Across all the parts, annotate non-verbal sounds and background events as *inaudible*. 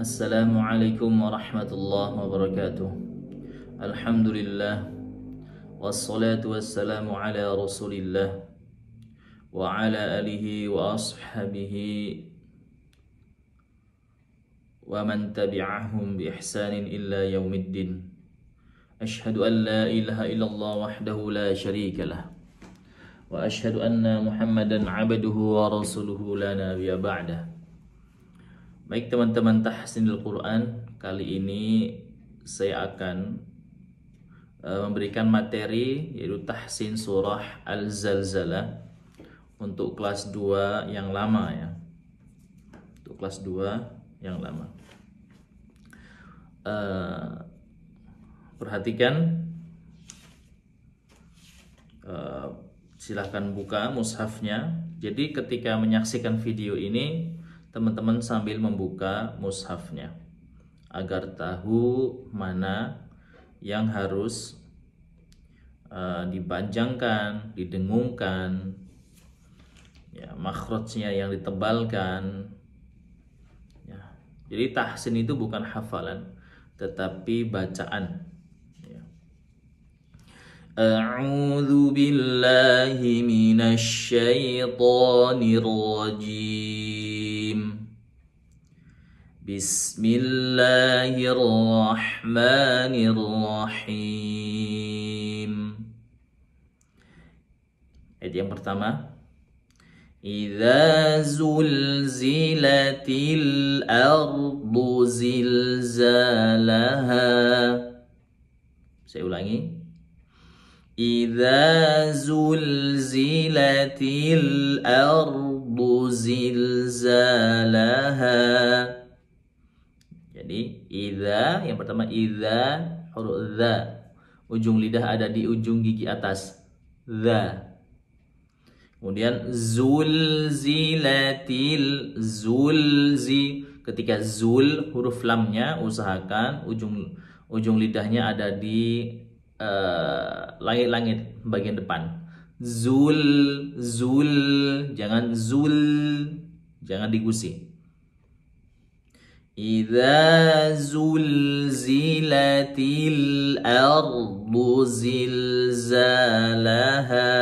السلام عليكم ورحمة الله وبركاته الحمد لله والصلاة والسلام على رسول الله وعلى آله وأصحابه ومن تبعهم بإحسان إلى يوم الدين أشهد أن لا إله إلا الله وحده لا شريك له وأشهد أن محمدا عبده ورسوله لا نبي بعده Baik teman-teman tahsinil Quran, kali ini saya akan eh, memberikan materi yaitu tahsin surah al zalzala untuk kelas 2 yang lama ya. Untuk kelas 2 yang lama. Uh, perhatikan uh, silahkan buka mushafnya. Jadi ketika menyaksikan video ini teman-teman sambil membuka mushafnya agar tahu mana yang harus uh, eh, dibanjangkan, didengungkan, ya makhrajnya yang ditebalkan. Ya. Jadi tahsin itu bukan hafalan, tetapi bacaan. أعوذ بالله من الشيطان الرجيم بسم الله yang pertama Iza zulzilatil ardu zilzalaha Saya ulangi Iza zulzilatil ardu zilzalaha jadi idza yang pertama idza huruf za Ujung lidah ada di ujung gigi atas. za Kemudian zulzilatil zulzi. Ketika zul huruf lamnya usahakan ujung ujung lidahnya ada di langit-langit uh, eh, langit -langit, bagian depan. Zul zul jangan zul jangan digusi. إذا زلزلت الأرض زلزالها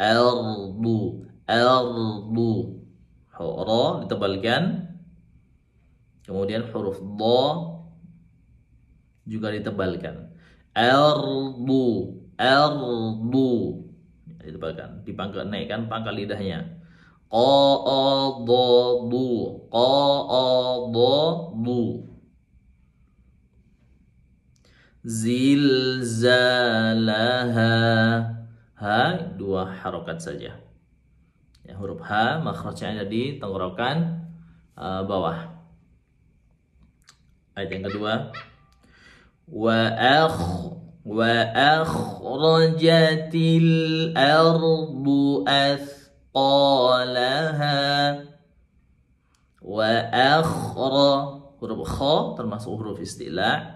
أرض أرض ra ditebalkan kemudian huruf do juga ditebalkan ardu ardu ditebalkan dipangkat naikkan pangkal lidahnya Qa'adabu Qa'adabu zilzalaha ha dua harokat saja ya, huruf h makhrajnya ada di tenggorokan uh, bawah ayat yang kedua wa akh wa akhrajatil ardu as wa akhra huruf kha termasuk huruf istilah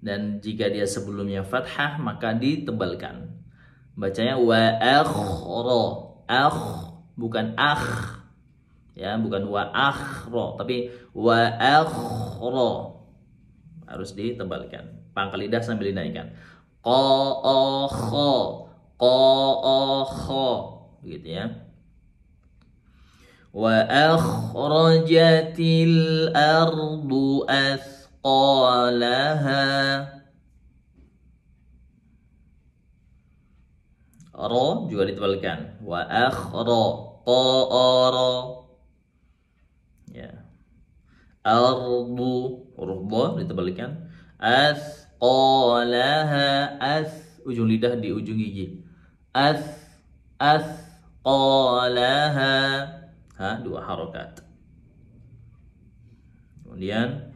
dan jika dia sebelumnya fathah maka ditebalkan bacanya wa akhra akh bukan akh ya bukan wa akhra tapi wa akhra harus ditebalkan pangkal lidah sambil dinaikkan Qa o Qa kha o begitu ya وأخرجت الأرض أثقالها ro juga ditebalkan wa akhro qoro ya ardu huruf bo ditebalkan as qolaha as ujung lidah di ujung gigi as as qolaha ha, dua harokat kemudian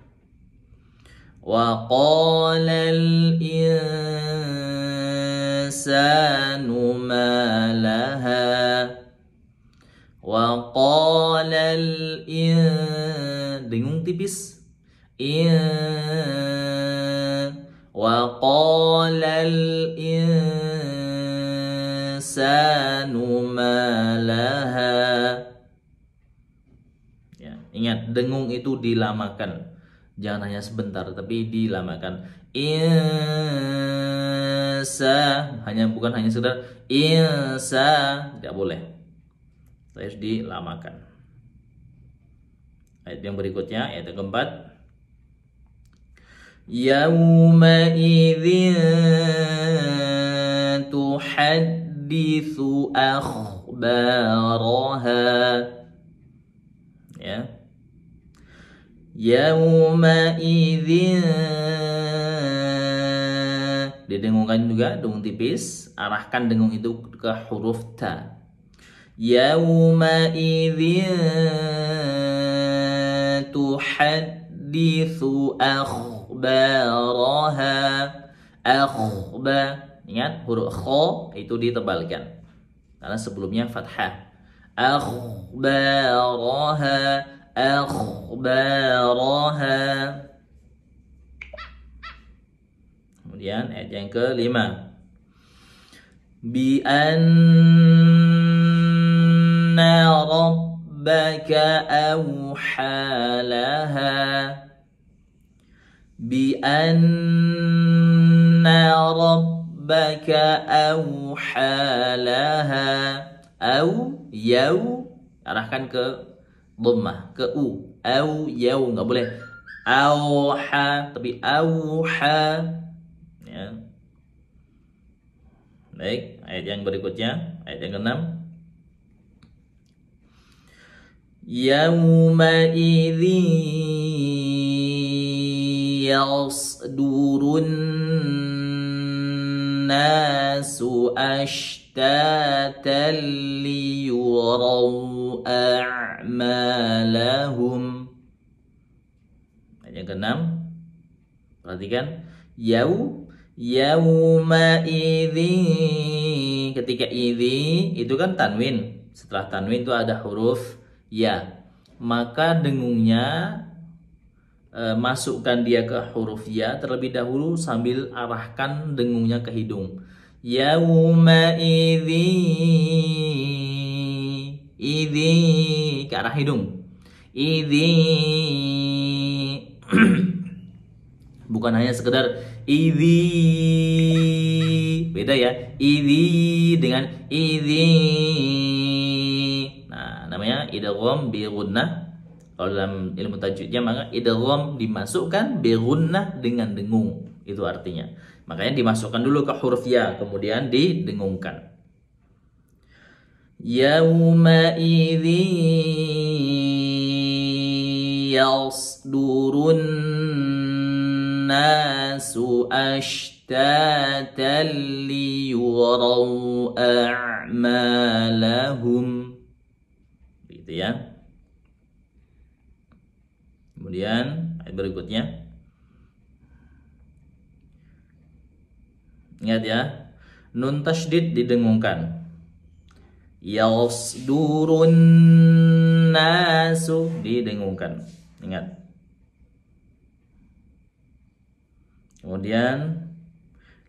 وقال الإنسان ما لها وقال الإنسان dengung tipis وقال الإنسان ما لها Ingat, dengung itu dilamakan. Jangan hanya sebentar, tapi dilamakan. Insa hanya bukan hanya sekedar insa tidak boleh. Tapi harus dilamakan. Ayat yang berikutnya, ayat yang keempat. Yauma idzin tuhadditsu akhbaraha. Ya yaumaidin didengungkan juga dengung tipis arahkan dengung itu ke huruf ta yaumaidin tuhadithu akhbaraha akhba ingat huruf kho itu ditebalkan karena sebelumnya fathah akhbaraha akhbaraha kemudian ayat yang kelima bi anna rabbaka awhalaha bi anna rabbaka awhalaha au yau arahkan ke dhammah ke u au yau enggak boleh ha tapi ha ya baik ayat yang berikutnya ayat yang keenam yauma idzi yasdurun الناس أشتاتا ليروا أعمالهم Yang keenam Perhatikan Yau Yauma idhi Ketika idhi Itu kan tanwin Setelah tanwin itu ada huruf Ya Maka dengungnya Eh, masukkan dia ke huruf ya terlebih dahulu sambil arahkan dengungnya ke hidung. Yauma idhi idhi ke arah hidung. Idhi *clears throat* bukan hanya sekedar idhi beda ya idhi dengan idhi nah namanya idgham bi gunnah kalau dalam ilmu tajwidnya maka idgham dimasukkan berunah dengan dengung. Itu artinya. Makanya dimasukkan dulu ke huruf ya kemudian didengungkan. Yauma idzi yasdurun nasu ashtatan liyuraw a'malahum. Gitu ya. Kemudian ayat berikutnya. Ingat ya, nun tasydid didengungkan. Yasdurun nasu didengungkan. Ingat. Kemudian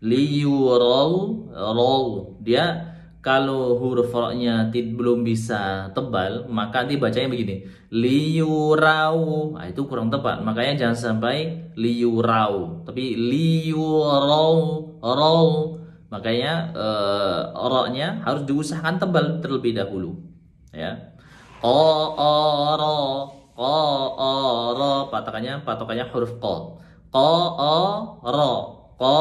liyural rol dia kalau huruf roknya belum bisa tebal maka dibacanya begini liurau nah, itu kurang tepat makanya jangan sampai liurau tapi liurau rau makanya uh, roknya harus diusahakan tebal terlebih dahulu ya o o ro ko o ro patokannya patokannya huruf ko ko o ro ko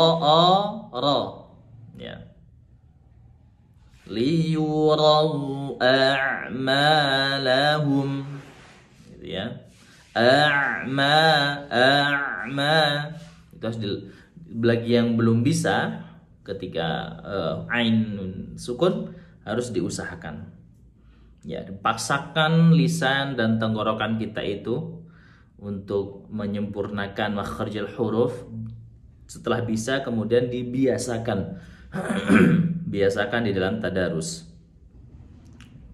o ro ya liyurau a'malahum gitu ya a'ma a'ma itu harus di, bagi yang belum bisa ketika uh, ain sukun harus diusahakan ya dipaksakan lisan dan tenggorokan kita itu untuk menyempurnakan makhrajul huruf setelah bisa kemudian dibiasakan *clears throat* biasakan di dalam tadarus.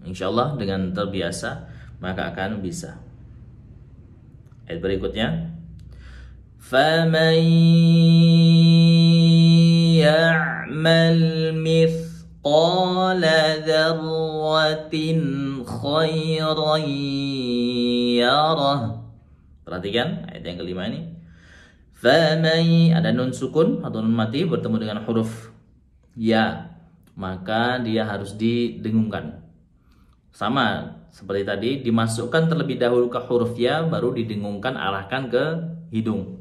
Insya Allah dengan terbiasa maka akan bisa. Ayat berikutnya. فَمَنْ يَعْمَلْ مِثْقَالَ ذَرَّةٍ خَيْرًا يَرَهُ Perhatikan ayat yang kelima ini. فَمَنْ Ada nun sukun atau nun mati bertemu dengan huruf ya maka dia harus didengungkan. Sama seperti tadi, dimasukkan terlebih dahulu ke huruf ya, baru didengungkan arahkan ke hidung.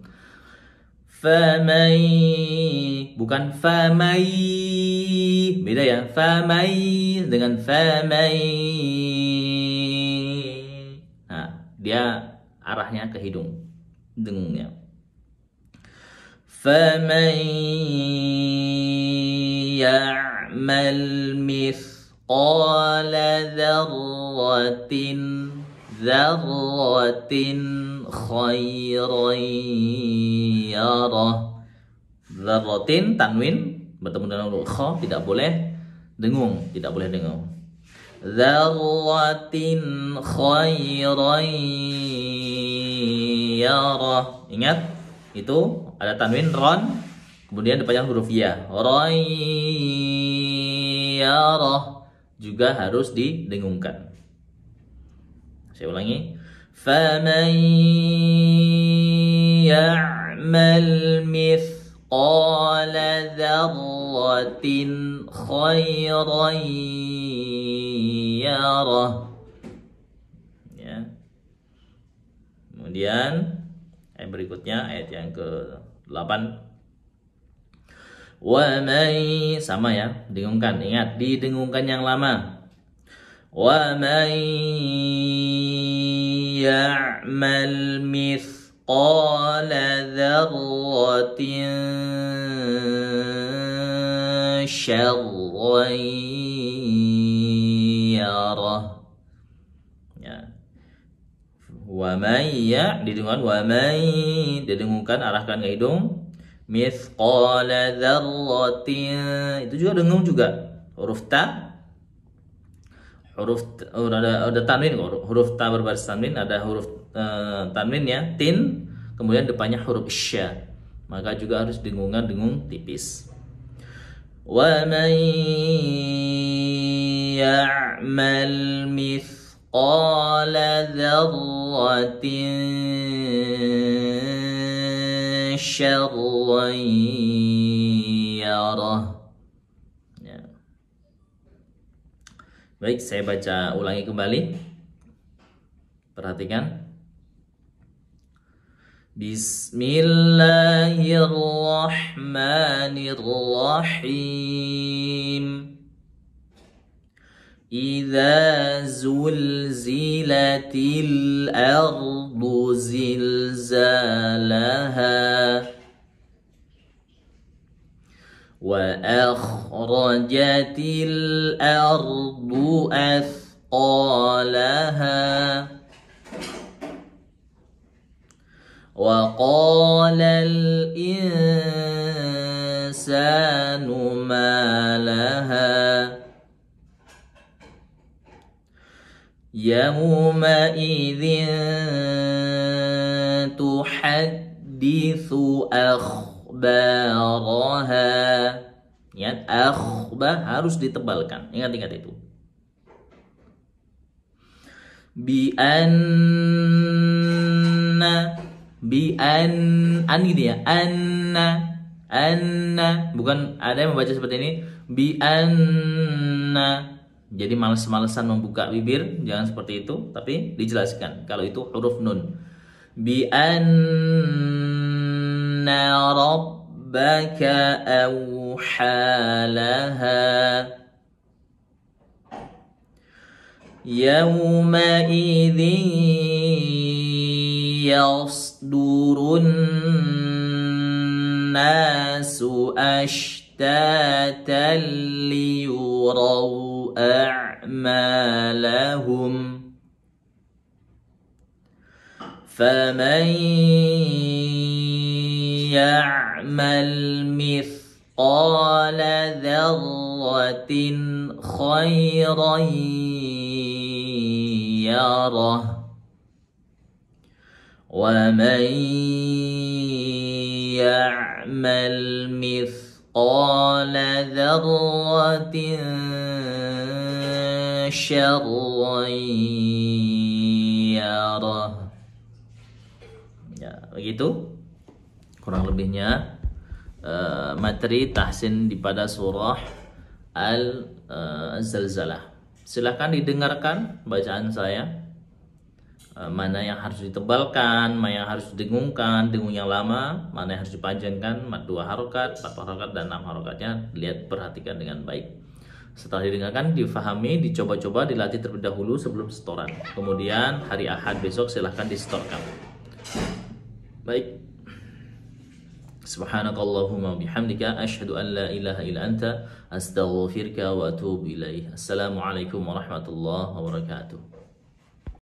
Famai bukan famai beda ya famai dengan famai nah dia arahnya ke hidung dengungnya famai ya يعمل مثقال ذرة ذرة خيرا يره ذرة tanwin bertemu dengan huruf kha tidak boleh dengung tidak boleh dengung dzarratin khairan ingat itu ada tanwin ron kemudian depannya huruf ya rai isyarah juga harus didengungkan. Saya ulangi. Faman ya'mal mithqala dzarratin khairan yarah. ya. Kemudian ayat berikutnya ayat yang ke-8 wa sama ya dengungkan ingat di didengungkan yang lama wa ya ya'mal mithqala dzarratin syarran yarah ya. wa ya didengungkan wa may didengungkan arahkan ke hidung mithqala dzarratin itu juga dengung juga huruf ta huruf oh, ada ada tanwin huruf, huruf ta berbaris tanwin ada huruf uh, eh, tanwin ya tin kemudian depannya huruf sya maka juga harus dengungan dengung tipis wa man ya'mal mithqala dzarratin شرا يره ya. Baik, saya baca ulangi kembali. Perhatikan. Bismillahirrahmanirrahim. Idza zulzilatil الأرض الأرض زلزالها وأخرجت الأرض أثقالها وقال الإنسان ما لها يومئذ تحدث أخبارها ya akhba harus ditebalkan ingat-ingat itu bi anna bi an an gitu ya anna anna bukan ada yang membaca seperti ini bi anna jadi males-malesan membuka bibir jangan seperti itu tapi dijelaskan kalau itu huruf nun bi anna ربك أوحى لها يومئذ يصدر الناس أشتاتا ليروا أعمالهم فمن يعمل مثقال ذرة خيرا يره ومن يعمل مثقال ذرة شرا يره ya begitu kurang lebihnya uh, materi tahsin di pada surah al uh, zalzalah silahkan didengarkan bacaan saya eh, mana yang harus ditebalkan mana yang harus didengungkan dengung yang lama mana yang harus dipanjangkan mat dua harokat empat harokat dan enam harokatnya lihat perhatikan dengan baik setelah didengarkan, difahami, dicoba-coba, dilatih terlebih dahulu sebelum setoran. Kemudian hari Ahad besok silahkan disetorkan. Baik, سبحانك اللهم وبحمدك أشهد أن لا إله إلا أنت أستغفرك وأتوب إليه السلام عليكم ورحمة الله وبركاته